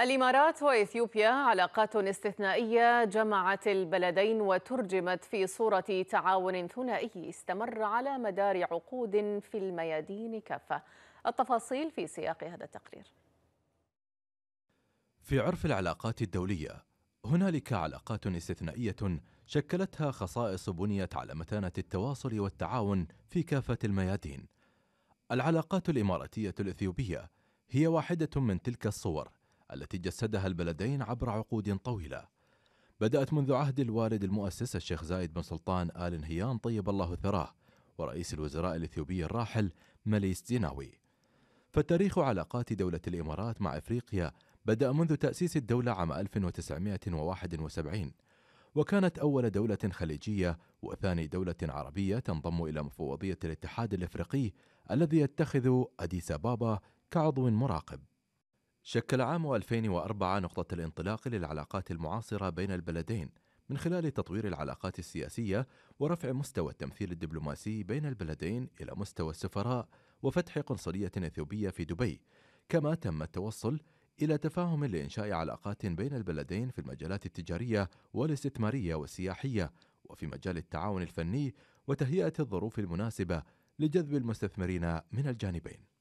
الإمارات وإثيوبيا علاقات استثنائية جمعت البلدين وترجمت في صورة تعاون ثنائي استمر على مدار عقود في الميادين كافة التفاصيل في سياق هذا التقرير في عرف العلاقات الدولية هنالك علاقات استثنائية شكلتها خصائص بنيت على متانة التواصل والتعاون في كافة الميادين العلاقات الإماراتية الإثيوبية هي واحدة من تلك الصور التي جسدها البلدين عبر عقود طويله بدأت منذ عهد الوالد المؤسس الشيخ زايد بن سلطان آل نهيان طيب الله ثراه ورئيس الوزراء الإثيوبي الراحل مليس زيناوي فتاريخ علاقات دولة الإمارات مع إفريقيا بدأ منذ تأسيس الدولة عام 1971 وكانت أول دولة خليجية وثاني دولة عربية تنضم إلى مفوضية الاتحاد الإفريقي الذي يتخذ أديس أبابا كعضو مراقب شكل عام 2004 نقطة الانطلاق للعلاقات المعاصرة بين البلدين من خلال تطوير العلاقات السياسية ورفع مستوى التمثيل الدبلوماسي بين البلدين إلى مستوى السفراء وفتح قنصلية إثيوبية في دبي، كما تم التوصل إلى تفاهم لإنشاء علاقات بين البلدين في المجالات التجارية والاستثمارية والسياحية، وفي مجال التعاون الفني وتهيئة الظروف المناسبة لجذب المستثمرين من الجانبين.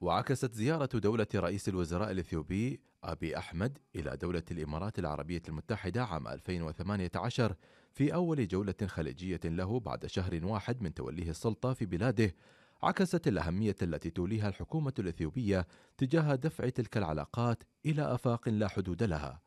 وعكست زيارة دولة رئيس الوزراء الإثيوبي أبي أحمد إلى دولة الإمارات العربية المتحدة عام 2018 في أول جولة خليجية له بعد شهر واحد من توليه السلطة في بلاده عكست الأهمية التي توليها الحكومة الإثيوبية تجاه دفع تلك العلاقات إلى آفاق لا حدود لها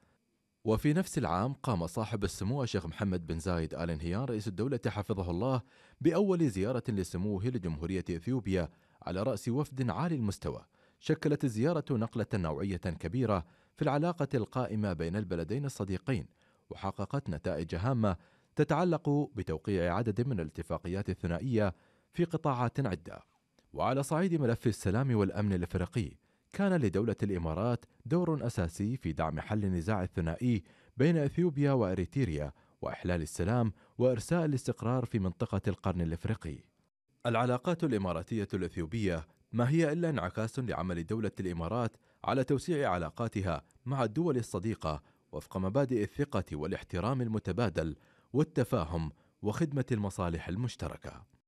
وفي نفس العام قام صاحب السمو الشيخ محمد بن زايد آل نهيان رئيس الدولة حفظه الله بأول زيارة لسموه لجمهورية إثيوبيا على رأس وفد عالي المستوى شكلت الزيارة نقلة نوعية كبيرة في العلاقة القائمة بين البلدين الصديقين وحققت نتائج هامة تتعلق بتوقيع عدد من الاتفاقيات الثنائية في قطاعات عدة وعلى صعيد ملف السلام والأمن الإفريقي كان لدولة الإمارات دور أساسي في دعم حل النزاع الثنائي بين إثيوبيا وإريتريا وإحلال السلام وإرساء الاستقرار في منطقة القرن الإفريقي العلاقات الإماراتية الإثيوبية ما هي إلا انعكاس لعمل دولة الإمارات على توسيع علاقاتها مع الدول الصديقة وفق مبادئ الثقة والاحترام المتبادل والتفاهم وخدمة المصالح المشتركة